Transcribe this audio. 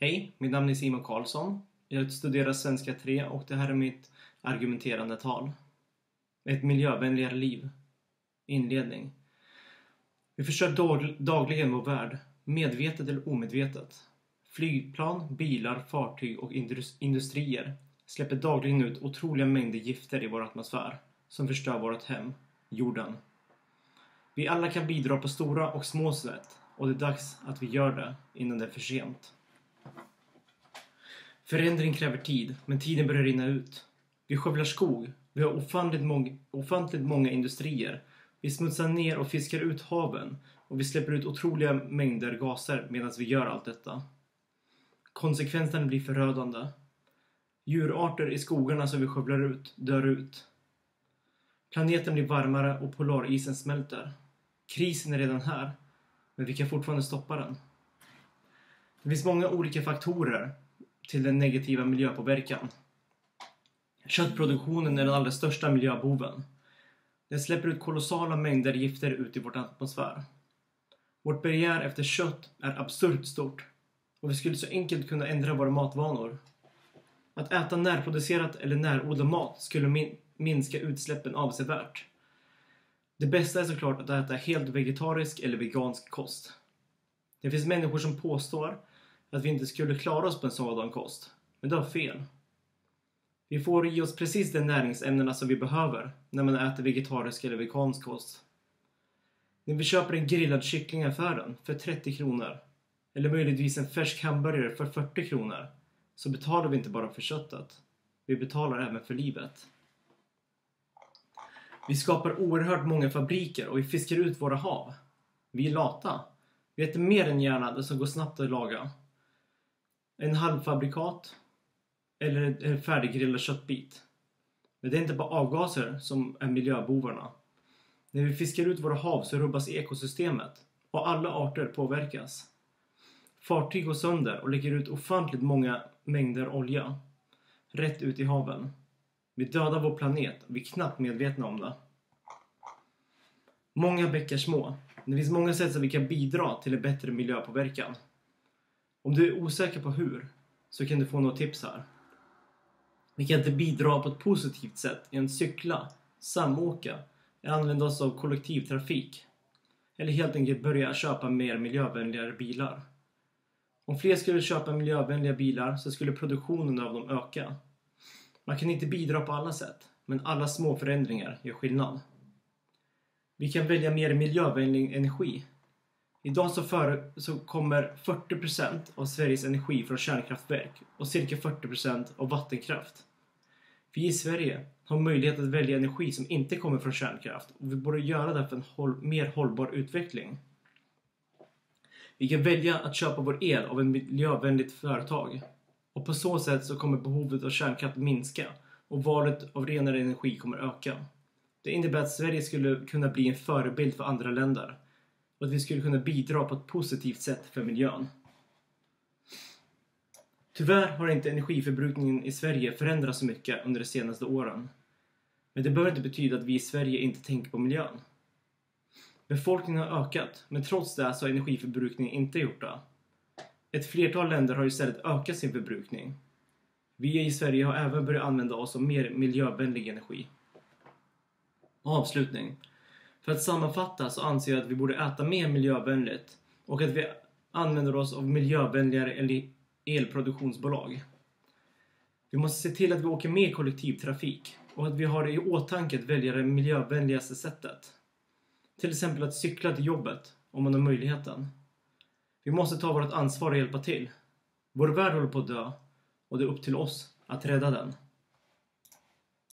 Hej, mitt namn är Simon Karlsson. Jag studerar Svenska 3 och det här är mitt argumenterande tal. Ett miljövänligare liv. Inledning. Vi förstör dagligen vår värld, medvetet eller omedvetet. Flygplan, bilar, fartyg och industrier släpper dagligen ut otroliga mängder gifter i vår atmosfär som förstör vårt hem, jorden. Vi alla kan bidra på stora och små sätt och det är dags att vi gör det innan det är för sent. Förändring kräver tid, men tiden börjar rinna ut. Vi skövlar skog. Vi har ofantligt, mång ofantligt många industrier. Vi smutsar ner och fiskar ut haven och vi släpper ut otroliga mängder gaser medan vi gör allt detta. Konsekvenserna blir förödande. Djurarter i skogarna som vi skövlar ut dör ut. Planeten blir varmare och polarisen smälter. Krisen är redan här, men vi kan fortfarande stoppa den. Det finns många olika faktorer till den negativa miljöpåverkan. Köttproduktionen är den allra största miljöboven. Den släpper ut kolossala mängder gifter ut i vår atmosfär. Vårt begär efter kött är absurt stort och vi skulle så enkelt kunna ändra våra matvanor. Att äta närproducerat eller närodlad mat skulle min minska utsläppen avsevärt. Det bästa är såklart att äta helt vegetarisk eller vegansk kost. Det finns människor som påstår att vi inte skulle klara oss på en sådan kost. Men det var fel. Vi får i oss precis de näringsämnena som vi behöver när man äter vegetarisk eller vegansk kost. När vi köper en grillad kyckling i affären för 30 kronor eller möjligtvis en färsk hamburgare för 40 kronor så betalar vi inte bara för köttet. Vi betalar även för livet. Vi skapar oerhört många fabriker och vi fiskar ut våra hav. Vi är lata. Vi äter mer än gärna det som går snabbt att laga en halvfabrikat eller en färdiggrillad köttbit. Men det är inte bara avgaser som är miljöbovarna. När vi fiskar ut våra hav så rubbas ekosystemet och alla arter påverkas. Fartyg går sönder och lägger ut ofantligt många mängder olja rätt ut i haven. Vi dödar vår planet och vi är knappt medvetna om det. Många bäckar små. Det finns många sätt som vi kan bidra till en bättre miljöpåverkan. Om du är osäker på hur så kan du få några tips här. Vi kan inte bidra på ett positivt sätt genom att cykla, samåka, använda oss av kollektivtrafik eller helt enkelt börja köpa mer miljövänligare bilar. Om fler skulle köpa miljövänliga bilar så skulle produktionen av dem öka. Man kan inte bidra på alla sätt, men alla små förändringar gör skillnad. Vi kan välja mer miljövänlig energi Idag så, för, så kommer 40% av Sveriges energi från kärnkraftverk och cirka 40% av vattenkraft. Vi i Sverige har möjlighet att välja energi som inte kommer från kärnkraft och vi borde göra det för en håll, mer hållbar utveckling. Vi kan välja att köpa vår el av ett miljövänligt företag och på så sätt så kommer behovet av kärnkraft minska och valet av renare energi kommer öka. Det innebär att Sverige skulle kunna bli en förebild för andra länder och att vi skulle kunna bidra på ett positivt sätt för miljön. Tyvärr har inte energiförbrukningen i Sverige förändrats så mycket under de senaste åren. Men det behöver inte betyda att vi i Sverige inte tänker på miljön. Befolkningen har ökat, men trots det så har energiförbrukningen inte gjort det. Ett flertal länder har istället ökat sin förbrukning. Vi i Sverige har även börjat använda oss av mer miljövänlig energi. Avslutning. För att sammanfatta så anser jag att vi borde äta mer miljövänligt och att vi använder oss av miljövänligare elproduktionsbolag. Vi måste se till att vi åker mer kollektivtrafik och att vi har i åtanke att välja det miljövänligaste sättet. Till exempel att cykla till jobbet om man har möjligheten. Vi måste ta vårt ansvar och hjälpa till. Vår värld håller på att dö och det är upp till oss att rädda den.